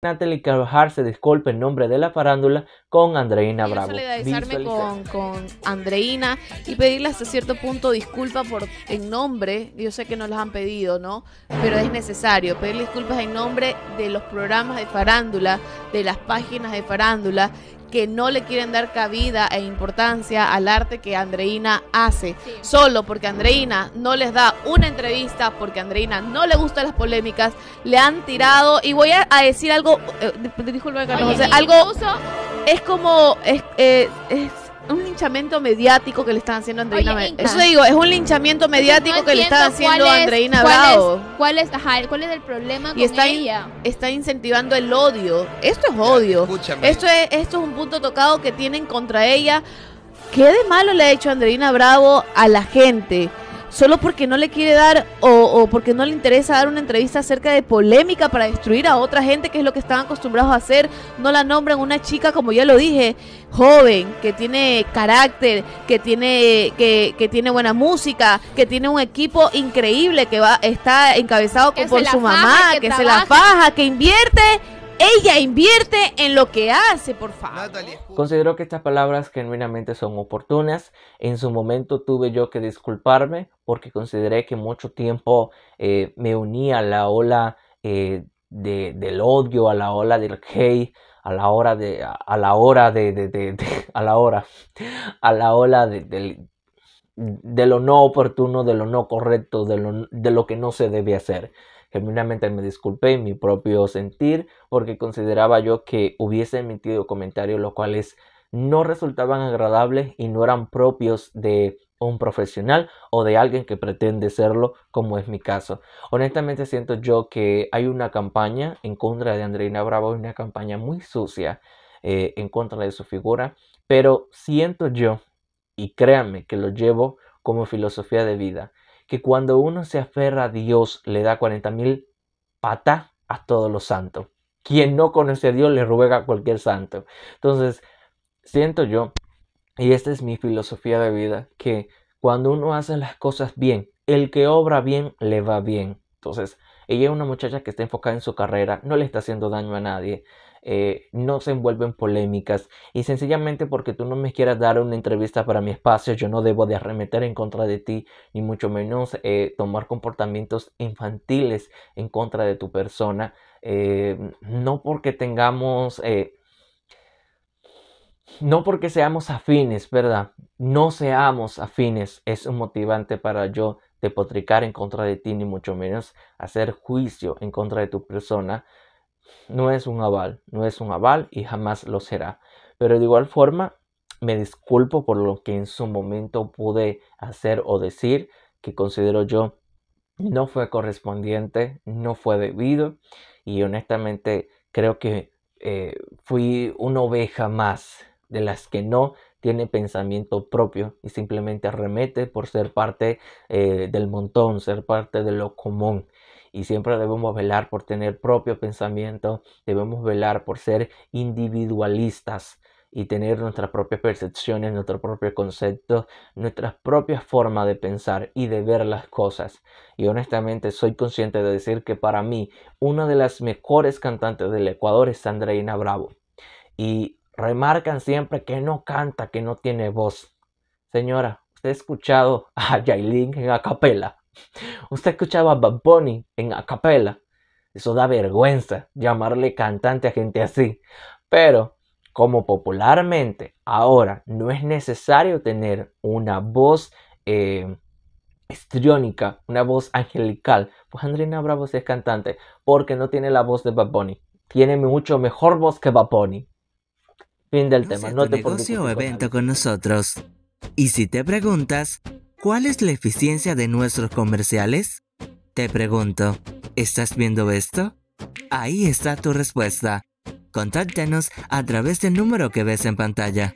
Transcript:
Natalie Carvajal se disculpa en nombre de la farándula con Andreina Quiero Bravo. Solidarizarme con, Andreina y pedirle hasta cierto punto disculpas por en nombre, yo sé que no las han pedido, ¿no? Pero es necesario pedir disculpas en nombre de los programas de farándula, de las páginas de farándula que no le quieren dar cabida e importancia al arte que Andreina hace. Solo porque Andreina no les da una entrevista, porque Andreina no le gustan las polémicas, le han tirado. Y voy a, decir algo, eh, disculpe, Carlos algo. Es como. es eh, un linchamiento mediático que le están haciendo a Andreina Bravo. Eso digo, es un linchamiento mediático que le están haciendo a Andreina Bravo. cuál, es, ¿Cuál es el problema con ella? está incentivando el odio. Esto es odio. Esto es, esto es un punto tocado que tienen contra ella. ¿Qué de malo le ha hecho Andreina Bravo a la gente? solo porque no le quiere dar o, porque no le interesa dar una entrevista acerca de polémica para destruir a otra gente, que es lo que están acostumbrados a hacer. No la nombran una chica, como ya lo dije, joven, que tiene carácter, que tiene, que, que tiene buena música, que tiene un equipo increíble que va, está encabezado por su mamá, que, se la faja, que invierte ella invierte en lo que hace, por favor. Considero que estas palabras genuinamente son oportunas. En su momento tuve yo que disculparme porque consideré que mucho tiempo eh, me unía a la ola eh, del odio, a la ola del hate, a la hora de, a, la hora de a la hora, a la ola del de lo no oportuno, de lo no correcto, de lo, de lo que no se debe hacer. Genuinamente me disculpé en mi propio sentir porque consideraba yo que hubiese emitido comentarios los cuales no resultaban agradables y no eran propios de un profesional o de alguien que pretende serlo, como es mi caso. Honestamente siento yo que hay una campaña en contra de Andreina Bravo, una campaña muy sucia eh, en contra de su figura, pero siento yo y créanme que lo llevo como filosofía de vida, que cuando uno se aferra a Dios le da mil pata a todos los santos. Quien no conoce a Dios le ruega a cualquier santo. Entonces, siento yo, y esta es mi filosofía de vida, que cuando uno hace las cosas bien, el que obra bien le va bien. Entonces, ella es una muchacha que está enfocada en su carrera, no le está haciendo daño a nadie, eh, no se envuelve en polémicas y sencillamente porque tú no me quieras dar una entrevista para mi espacio, yo no debo de arremeter en contra de ti, ni mucho menos eh, tomar comportamientos infantiles en contra de tu persona. Eh, no porque tengamos no porque seamos afines, ¿verdad? No seamos afines es un motivante para yo de potricar en contra de ti, ni mucho menos hacer juicio en contra de tu persona, no es un aval, no es un aval y jamás lo será. Pero de igual forma, me disculpo por lo que en su momento pude hacer o decir, que considero yo no fue correspondiente, no fue debido y honestamente creo que eh, fui una oveja más de las que no tiene pensamiento propio y simplemente arremete por ser parte eh, del montón, ser parte de lo común. Y siempre debemos velar por tener propio pensamiento, debemos velar por ser individualistas y tener nuestras propias percepciones, nuestro propio concepto, nuestras propias formas de pensar y de ver las cosas. Y honestamente soy consciente de decir que para mí una de las mejores cantantes del Ecuador es Sandra Bravo. Y remarcan siempre que no canta, que no tiene voz. Señora, usted ha escuchado a Yailin en acapella? Usted ha escuchado a Bad en acapella? Eso da vergüenza llamarle cantante a gente así. Pero como popularmente ahora no es necesario tener una voz eh, estriónica, una voz angelical, pues Andrina Bravo es cantante porque no tiene la voz de Bad Tiene mucho mejor voz que Bad Fin del tema. No negocio o evento con nosotros. Y si te preguntas, ¿cuál es la eficiencia de nuestros comerciales? Te pregunto, ¿estás viendo esto? Ahí está tu respuesta. Contáctanos a través del número que ves en pantalla.